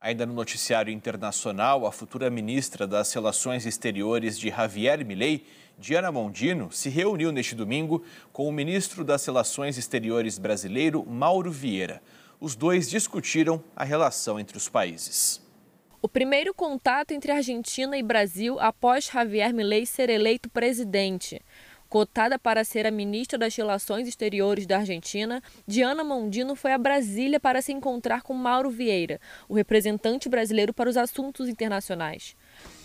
Ainda no noticiário internacional, a futura ministra das Relações Exteriores de Javier Milei, Diana Mondino, se reuniu neste domingo com o ministro das Relações Exteriores brasileiro, Mauro Vieira. Os dois discutiram a relação entre os países. O primeiro contato entre Argentina e Brasil após Javier Milei ser eleito presidente. Cotada para ser a ministra das Relações Exteriores da Argentina, Diana Mondino foi a Brasília para se encontrar com Mauro Vieira, o representante brasileiro para os assuntos internacionais.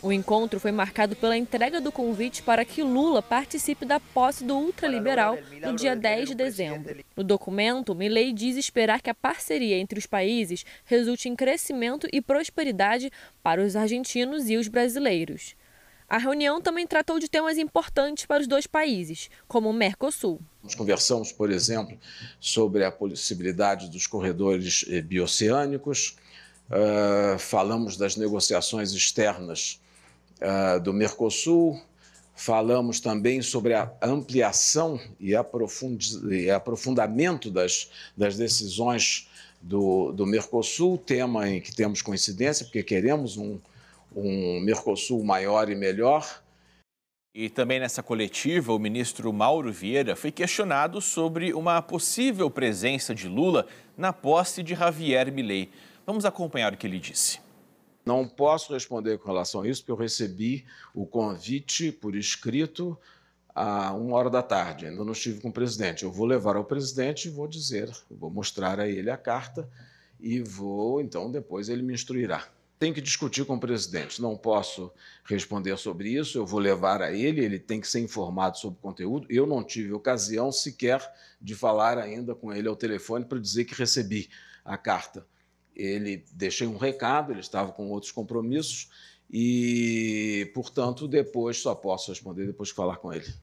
O encontro foi marcado pela entrega do convite para que Lula participe da posse do ultraliberal no dia 10 de dezembro. No documento, Milley diz esperar que a parceria entre os países resulte em crescimento e prosperidade para os argentinos e os brasileiros. A reunião também tratou de temas importantes para os dois países, como o Mercosul. Nós conversamos, por exemplo, sobre a possibilidade dos corredores eh, bioceânicos, uh, falamos das negociações externas uh, do Mercosul, falamos também sobre a ampliação e, e aprofundamento das, das decisões do, do Mercosul, tema em que temos coincidência, porque queremos um um Mercosul maior e melhor. E também nessa coletiva, o ministro Mauro Vieira foi questionado sobre uma possível presença de Lula na posse de Javier Milei. Vamos acompanhar o que ele disse. Não posso responder com relação a isso, porque eu recebi o convite por escrito a uma hora da tarde. Ainda não estive com o presidente. Eu vou levar ao presidente e vou dizer, vou mostrar a ele a carta e vou, então, depois ele me instruirá. Tem que discutir com o presidente. Não posso responder sobre isso, eu vou levar a ele, ele tem que ser informado sobre o conteúdo. Eu não tive ocasião sequer de falar ainda com ele ao telefone para dizer que recebi a carta. Ele deixei um recado, ele estava com outros compromissos e, portanto, depois só posso responder depois de falar com ele.